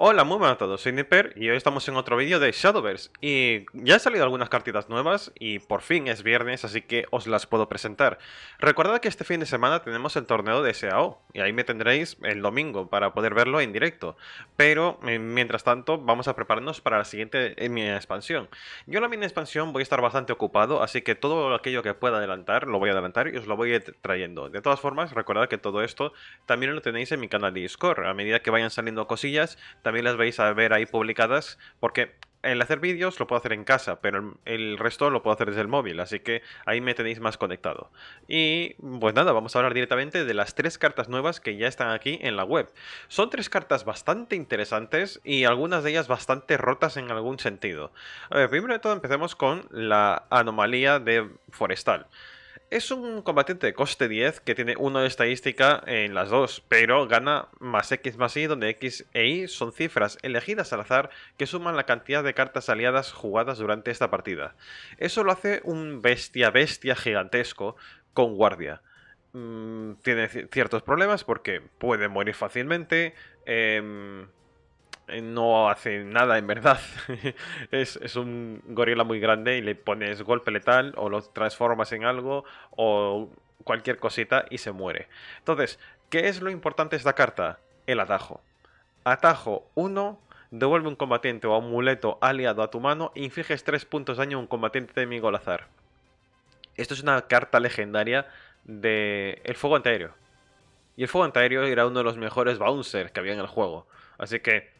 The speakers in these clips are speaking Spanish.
Hola, muy buenas a todos, soy Nipper y hoy estamos en otro vídeo de Shadowverse Y ya han salido algunas cartitas nuevas y por fin es viernes así que os las puedo presentar Recordad que este fin de semana tenemos el torneo de SAO y ahí me tendréis el domingo para poder verlo en directo Pero eh, mientras tanto vamos a prepararnos para la siguiente eh, mini expansión Yo en la mini expansión voy a estar bastante ocupado así que todo aquello que pueda adelantar lo voy a adelantar y os lo voy a ir trayendo De todas formas recordad que todo esto también lo tenéis en mi canal de Discord A medida que vayan saliendo cosillas también las vais a ver ahí publicadas, porque el hacer vídeos lo puedo hacer en casa, pero el resto lo puedo hacer desde el móvil, así que ahí me tenéis más conectado. Y pues nada, vamos a hablar directamente de las tres cartas nuevas que ya están aquí en la web. Son tres cartas bastante interesantes y algunas de ellas bastante rotas en algún sentido. A ver, primero de todo empecemos con la anomalía de forestal. Es un combatiente de coste 10 que tiene una estadística en las dos, pero gana más X más Y, donde X e Y son cifras elegidas al azar que suman la cantidad de cartas aliadas jugadas durante esta partida. Eso lo hace un bestia bestia gigantesco con guardia. Mm, tiene ciertos problemas porque puede morir fácilmente. Em, eh, no hace nada en verdad. es, un gorila muy grande y le pones golpe letal o lo transformas en algo o cualquier cosita y se muere. Entonces, ¿qué es lo importante de esta carta? El atajo. Atajo 1, devuelve un combatiente o muleto aliado a tu mano e infliges 3 puntos de daño a un combatiente enemigo al azar. Esto es una carta legendaria de el fuego antiaéreo. Y el fuego antiaéreo era uno de los mejores bouncers que había en el juego. Así que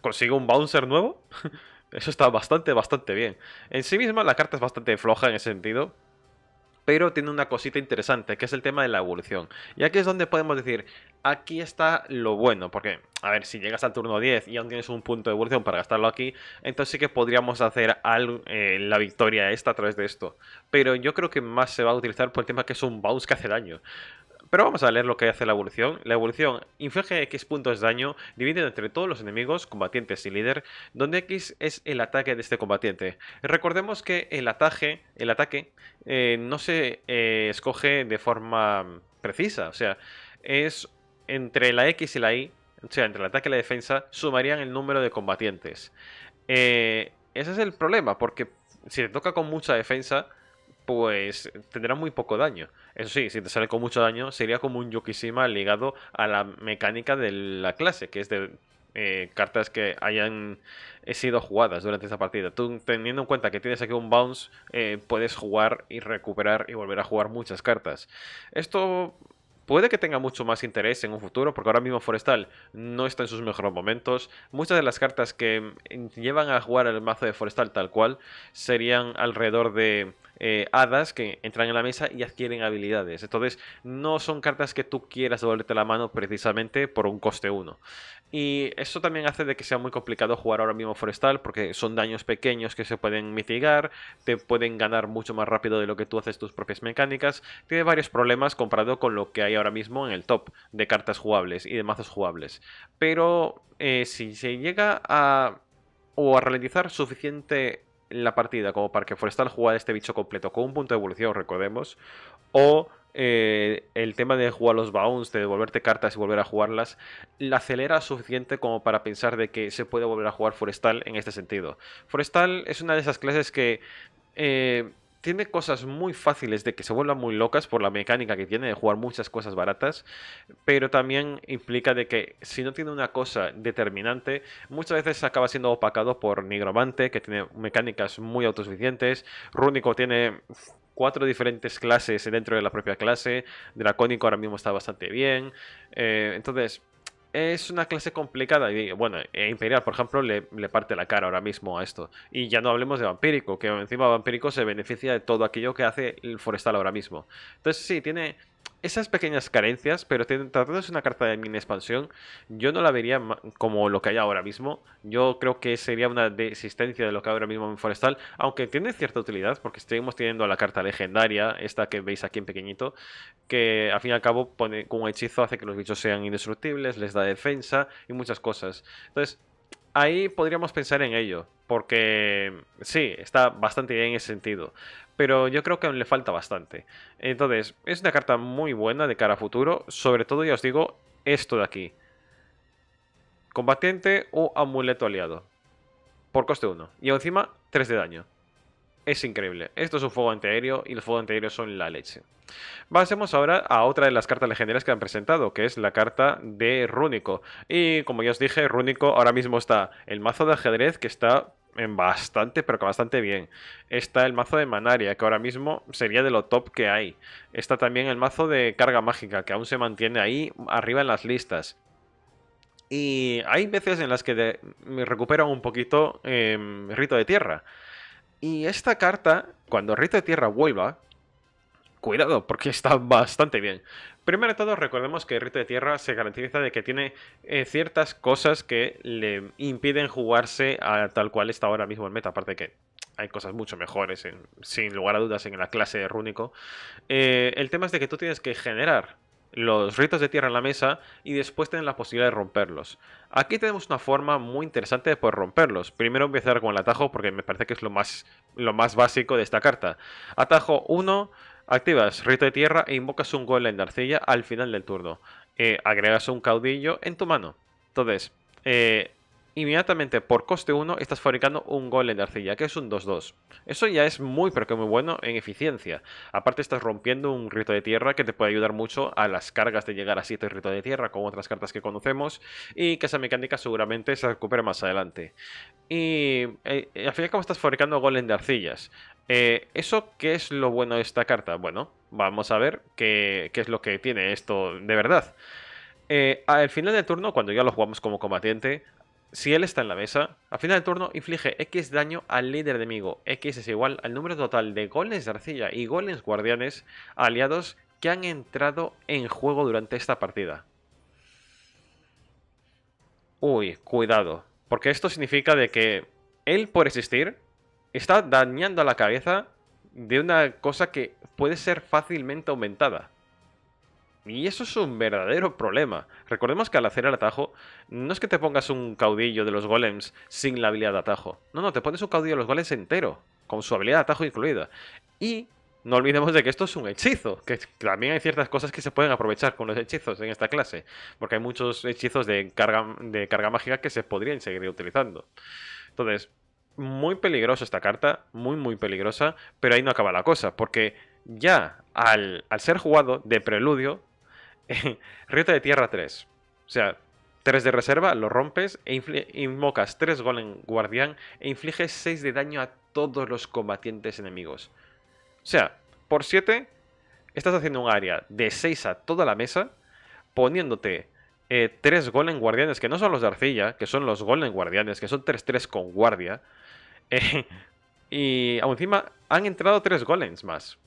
consigue un bouncer nuevo. Eso está bastante, bastante bien. En sí misma la carta es bastante floja en ese sentido. Pero tiene una cosita interesante, que es el tema de la evolución. Y aquí es donde podemos decir, aquí está lo bueno. Porque, a ver, si llegas al turno 10 y aún tienes un punto de evolución para gastarlo aquí, entonces sí que podríamos hacer eh, la victoria esta a través de esto. Pero yo creo que más se va a utilizar por el tema que es un bounce que hace daño. Pero vamos a leer lo que hace la evolución. La evolución inflige X puntos de daño dividido entre todos los enemigos, combatientes y líder, donde X es el ataque de este combatiente. Recordemos que el ataque, el ataque eh, no se eh, escoge de forma mm, precisa, o sea, es entre la X y la Y, o sea, entre el ataque y la defensa, sumarían el número de combatientes. Eh, ese es el problema, porque si te toca con mucha defensa, pues tendrá muy poco daño. Eso sí, si te sale con mucho daño, sería como un Yokishima ligado a la mecánica de la clase, que es de eh, cartas que hayan eh, sido jugadas durante esta partida. Tú, teniendo en cuenta que tienes aquí un bounce, eh, puedes jugar y recuperar y volver a jugar muchas cartas. Esto puede que tenga mucho más interés en un futuro, porque ahora mismo Forestal no está en sus mejores momentos. Muchas de las cartas que mm, llevan a jugar el mazo de Forestal tal cual serían alrededor de eh, hadas que entran en la mesa y adquieren habilidades. Entonces, no son cartas que tú quieras devolverte la mano precisamente por un coste 1. Y eso también hace de que sea muy complicado jugar ahora mismo Forestal porque son daños pequeños que se pueden mitigar, te pueden ganar mucho más rápido de lo que tú haces tus propias mecánicas. Tiene varios problemas comparado con lo que hay ahora mismo en el top de cartas jugables y de mazos jugables. Pero eh, si se llega a o a ralentizar suficiente la partida como que forestal jugar este bicho completo con un punto de evolución, recordemos, o eh, el tema de jugar los bounds, de devolverte cartas y volver a jugarlas, la acelera suficiente como para pensar de que se puede volver a jugar forestal en este sentido. Forestal es una de esas clases que... Eh, tiene cosas muy fáciles de que se vuelvan muy locas por la mecánica que tiene de jugar muchas cosas baratas, pero también implica de que si no tiene una cosa determinante, muchas veces acaba siendo opacado por Nigromante, que tiene mecánicas muy autosuficientes, Rúnico tiene cuatro diferentes clases dentro de la propia clase, Dracónico ahora mismo está bastante bien, eh, entonces es una clase complicada. Y bueno, e Imperial, por ejemplo, le, le, parte la cara ahora mismo a esto. Y ya no hablemos de Vampírico, que encima Vampírico se beneficia de todo aquello que hace el Forestal ahora mismo. Entonces, sí, tiene esas pequeñas carencias, pero tratando de una carta de mini expansión, yo no la vería como lo que hay ahora mismo. Yo creo que sería una desistencia de lo que hay ahora mismo en Forestal, aunque tiene cierta utilidad, porque seguimos teniendo la carta legendaria, esta que veis aquí en pequeñito, que al fin y al cabo pone, con hechizo hace que los bichos sean indestructibles, les da defensa y muchas cosas. Entonces, ahí podríamos pensar en ello, porque sí, está bastante bien en ese sentido, pero yo creo que aún le falta bastante. Entonces, es una carta muy buena de cara a futuro, sobre todo ya os digo esto de aquí. Combatiente o amuleto aliado. Por coste 1. Y encima 3 de daño. Es increíble. Esto es un fuego antiaéreo y los fuego antiaéreos son la leche. Pasemos ahora a otra de las cartas legendarias que han presentado, que es la carta de Rúnico. Y como ya os dije, Rúnico ahora mismo está el mazo de ajedrez que está en bastante, pero que bastante bien. Está el mazo de Manaria, que ahora mismo sería de lo top que hay. Está también el mazo de Carga Mágica, que aún se mantiene ahí arriba en las listas. Y hay veces en las que me recupero un poquito em, Rito de Tierra. Y esta carta, cuando Rito de Tierra vuelva, cuidado, porque está bastante bien. Primero de todo, recordemos que Rito de Tierra se garantiza de que tiene eh, ciertas cosas que le impiden jugarse a tal cual está ahora mismo en meta. Aparte que hay cosas mucho mejores, sin lugar a dudas, en la clase de rúnico. Eh, el tema es de que tú tienes que generar los ritos de tierra en la mesa y después tienen la posibilidad de romperlos. Aquí tenemos una forma muy interesante de poder romperlos. Primero empezar con el atajo porque me parece que es lo más, lo más básico de esta carta. Atajo 1, activas rito de tierra e invocas un golem de arcilla al final del turno. Eh, agregas un caudillo en tu mano. Entonces, eh, inmediatamente por coste 1 estás fabricando un golem de arcilla, que es un 2-2. Eso ya es muy, pero que muy bueno en eficiencia. Aparte estás rompiendo un rito de tierra que te puede ayudar mucho a las cargas de llegar a 7 rito de tierra, como otras cartas que conocemos, y que esa mecánica seguramente se recupere más adelante. Y eh, eh, al final como estás fabricando golem de arcillas. Eh, ¿Eso qué es lo bueno de esta carta? Bueno, vamos a ver qué, es lo que tiene esto de verdad. al final del turno, cuando ya lo jugamos como combatiente, si él está en la mesa, al final del turno inflige X daño al líder enemigo. X es igual al número total de golems de arcilla y goles guardianes aliados que han entrado en juego durante esta partida. Uy, cuidado. Porque esto significa de que él, por existir, está dañando a la cabeza de una cosa que puede ser fácilmente aumentada. Y eso es un verdadero problema. Recordemos que al hacer el atajo, no es que te pongas un caudillo de los golems sin la habilidad de atajo. No, no, te pones un caudillo de los golems entero, con su habilidad de atajo incluida. Y no olvidemos de que esto es un hechizo, que también hay ciertas cosas que se pueden aprovechar con los hechizos en esta clase, porque hay muchos hechizos de carga, de carga mágica que se podrían seguir utilizando. Entonces, muy peligrosa esta carta, muy muy peligrosa, pero ahí no acaba la cosa, porque ya al ser jugado de preludio, Riota de Tierra 3. O sea, 3 de reserva, lo rompes e invocas 3 Golem Guardián e infliges 6 de daño a todos los combatientes enemigos. O sea, por 7 estás haciendo un área de 6 a toda la mesa, poniéndote 3 eh, Golem Guardianes, que no son los de arcilla, que son los Golem Guardianes, que son 3-3 con guardia. Eh, y aún encima han entrado 3 Golems más.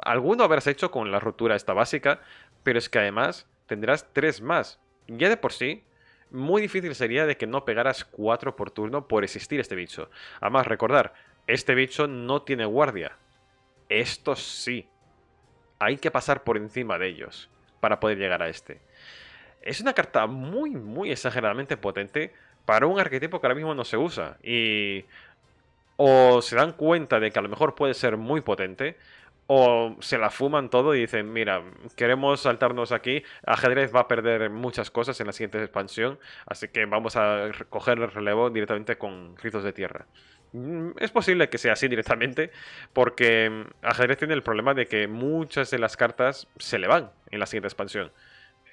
Alguno habrás hecho con la ruptura esta básica, pero es que además tendrás tres más. Ya de por sí, muy difícil sería de que no pegaras cuatro por turno por existir este bicho. Además, recordar, este bicho no tiene guardia. Esto sí. Hay que pasar por encima de ellos para poder llegar a este. Es una carta muy, muy exageradamente potente para un arquetipo que ahora mismo no se usa. Y o se dan cuenta de que a lo mejor puede ser muy potente, o se la fuman todo y dicen, mira, queremos saltarnos aquí, ajedrez va a perder muchas cosas en la siguiente expansión, así que vamos a coger el relevo directamente con rizos de tierra. Mm, es posible que sea así directamente, porque mm, ajedrez tiene el problema de que muchas de las cartas se le van en la siguiente expansión.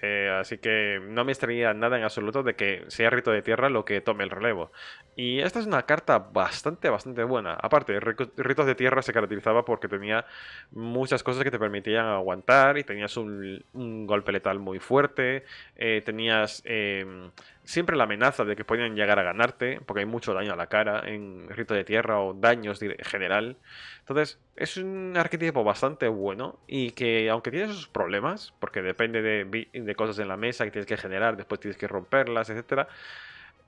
Eh, así que no me extrañaría nada en absoluto de que sea Rito de Tierra lo que tome el relevo. Y esta es una carta bastante, bastante buena. Aparte, Ritos de Tierra se caracterizaba porque tenía muchas cosas que te permitían aguantar y tenías un, golpe letal muy fuerte, eh, tenías... Em, siempre la amenaza de que pueden llegar a ganarte, porque hay mucho daño a la cara en ritos de tierra o daños en general. Entonces, es un arquetipo bastante bueno y que aunque tiene sus problemas, porque depende de, cosas en la mesa que tienes que generar, después tienes que romperlas, etcétera.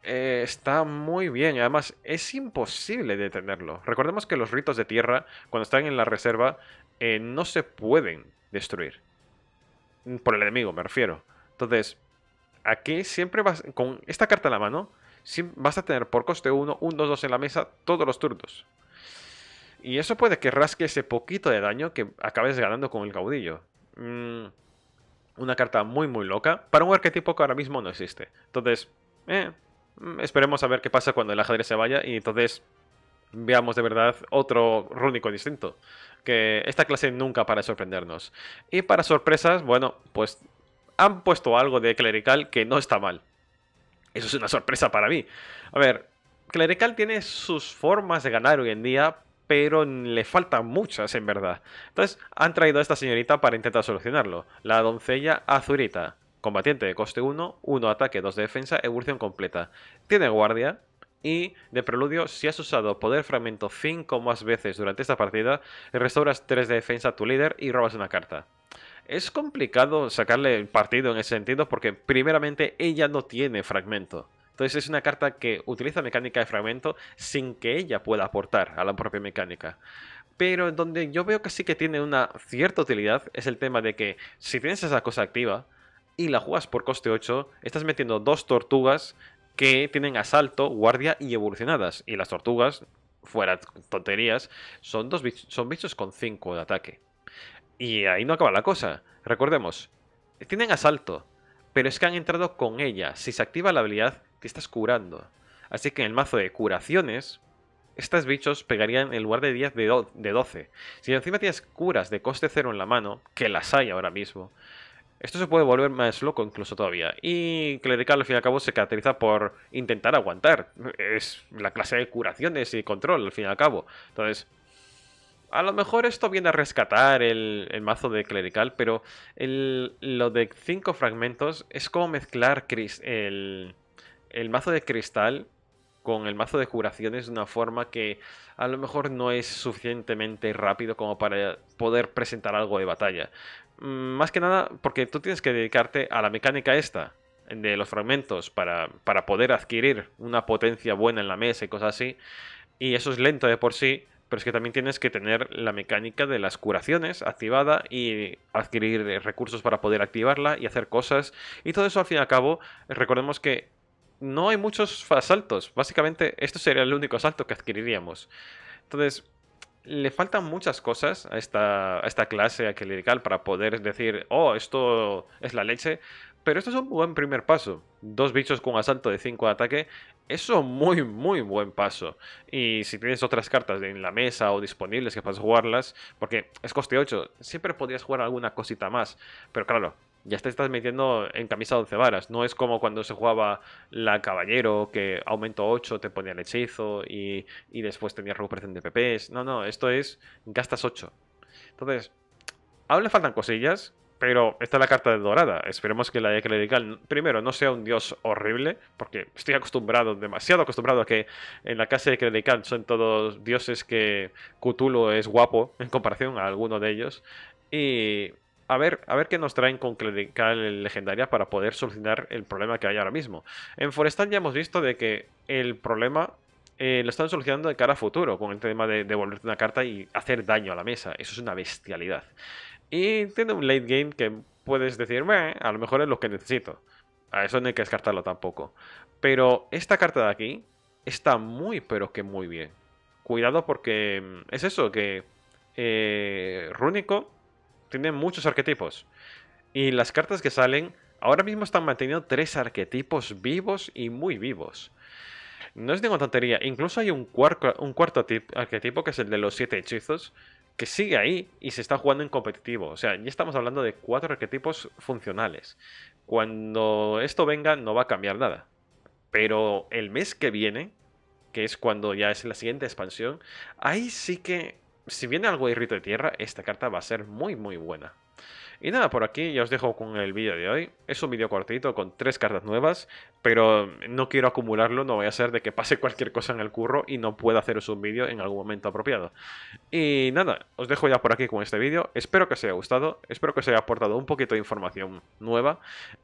Eh, está muy bien. Además, es imposible detenerlo. Recordemos que los ritos de tierra, cuando están en la reserva, eh, no se pueden destruir. Por el enemigo, me refiero. Entonces, Aquí siempre vas, con esta carta en la mano, vas a tener por coste 1, 1, 2-2 en la mesa todos los turnos. Y eso puede que rasque ese poquito de daño que acabes ganando con el caudillo. Mm, una carta muy muy loca para un arquetipo que ahora mismo no existe. Entonces, eh, mm, esperemos a ver qué pasa cuando el ajedrez se vaya y entonces veamos de verdad otro rúnico distinto. Que esta clase nunca para sorprendernos. Y para sorpresas, bueno, pues han puesto algo de clerical que no está mal. Eso es una sorpresa para mí. A ver, clerical tiene sus formas de ganar hoy en día, pero le faltan muchas en verdad. Entonces han traído a esta señorita para intentar solucionarlo. La doncella Azurita. Combatiente de coste 1, 1 ataque, 2 de defensa, evolución completa. Tiene guardia, y de preludio, si has usado poder fragmento 5 más veces durante esta partida, restauras 3 de defensa a tu líder y robas una carta es complicado sacarle el partido en ese sentido porque primeramente ella no tiene fragmento. Entonces es una carta que utiliza mecánica de fragmento sin que ella pueda aportar a la propia mecánica. Pero donde yo veo que sí que tiene una cierta utilidad es el tema de que si tienes esa cosa activa y la juegas por coste 8, estás metiendo dos tortugas que tienen asalto, guardia y evolucionadas. Y las tortugas, fuera tonterías, son, dos son bichos con 5 de ataque. Y ahí no acaba la cosa. Recordemos, tienen asalto, pero es que han entrado con ella. Si se activa la habilidad, te estás curando. Así que en el mazo de curaciones, estas bichos pegarían en lugar de 10 de, 12. Si encima tienes curas de coste cero en la mano, que las hay ahora mismo, esto se puede volver más loco incluso todavía. Y Clerical al fin y al cabo se caracteriza por intentar aguantar. Es la clase de curaciones y control al fin y al cabo. Entonces, a lo mejor esto viene a rescatar el, mazo de clerical, pero lo de cinco fragmentos es como mezclar el, mazo de cristal con el mazo de curaciones de una forma que a lo mejor no es suficientemente rápido como para poder presentar algo de batalla. Mm, más que nada porque tú tienes que dedicarte a la mecánica esta de los fragmentos para, para poder adquirir una potencia buena en la mesa y cosas así. Y eso es lento de por sí, pero es que también tienes que tener la mecánica de las curaciones activada y adquirir recursos para poder activarla y hacer cosas. Y todo eso al fin y al cabo, recordemos que no hay muchos asaltos. Básicamente, esto sería el único asalto que adquiriríamos. Entonces, le faltan muchas cosas a esta, a esta clase a para poder decir, oh, esto es la leche. Pero esto es un buen primer paso. Dos bichos con asalto de 5 de ataque eso es muy, muy buen paso. Y si tienes otras cartas en la mesa o disponibles que puedas jugarlas, porque es coste 8, siempre podrías jugar alguna cosita más. Pero claro, ya te estás metiendo en camisa 11 varas. No es como cuando se jugaba la Caballero, que aumento 8 te el hechizo y, y después tenías recuperación de PPs. No, no, esto es gastas 8. Entonces, aún le faltan cosillas, pero está la carta de dorada. Esperemos que la de Credical primero, no sea un dios horrible, porque estoy acostumbrado, demasiado acostumbrado a que en la casa de clerical son todos dioses que Cthulhu es guapo en comparación a alguno de ellos. Y a ver, a ver qué nos traen con Clerical Legendaria para poder solucionar el problema que hay ahora mismo. En Forestal ya hemos visto de que el problema eh, lo están solucionando de cara a futuro, con el tema de devolverte una carta y hacer daño a la mesa. Eso es una bestialidad. Y tiene un late game que puedes decir, a lo mejor es lo que necesito. A eso no hay que descartarlo tampoco. Pero esta carta de aquí está muy, pero que muy bien. Cuidado porque mm, es eso, que eh, Rúnico tiene muchos arquetipos. Y las cartas que salen ahora mismo están manteniendo tres arquetipos vivos y muy vivos. No es ninguna tontería. Incluso hay un, un cuarto arquetipo que es el de los siete hechizos, que sigue ahí y se está jugando en competitivo. O sea, ya estamos hablando de cuatro arquetipos funcionales. Cuando esto venga no va a cambiar nada. Pero el mes que viene, que es cuando ya es la siguiente expansión, ahí sí que, si viene algo de Rito de Tierra, esta carta va a ser muy, muy buena. Y nada, por aquí ya os dejo con el vídeo de hoy. Es un vídeo cortito con tres cartas nuevas, pero no quiero acumularlo, no voy a ser de que pase cualquier cosa en el curro y no pueda haceros un vídeo en algún momento apropiado. Y nada, os dejo ya por aquí con este vídeo. Espero que os haya gustado, espero que os haya aportado un poquito de información nueva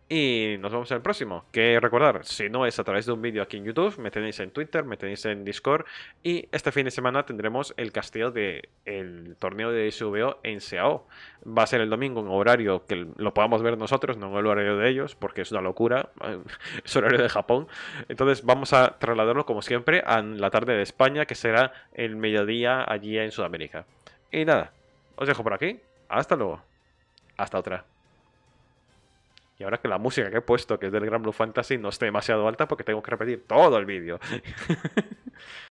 y nos vemos en el próximo. Que recordar, si no es a través de un vídeo aquí en YouTube, me tenéis en Twitter, me tenéis en Discord y este fin de semana tendremos el castillo del el torneo de SVO en SEAO. Va a ser el domingo en hora que lo podamos ver nosotros, no en el horario de ellos, porque es una locura, es horario de Japón. Entonces vamos a trasladarlo, como siempre, a la tarde de España, que será el mediodía allí en Sudamérica. Y nada, os dejo por aquí. Hasta luego. Hasta otra. Y ahora que la música que he puesto, que es del Gran Blue Fantasy, no esté demasiado alta porque tengo que repetir todo el vídeo.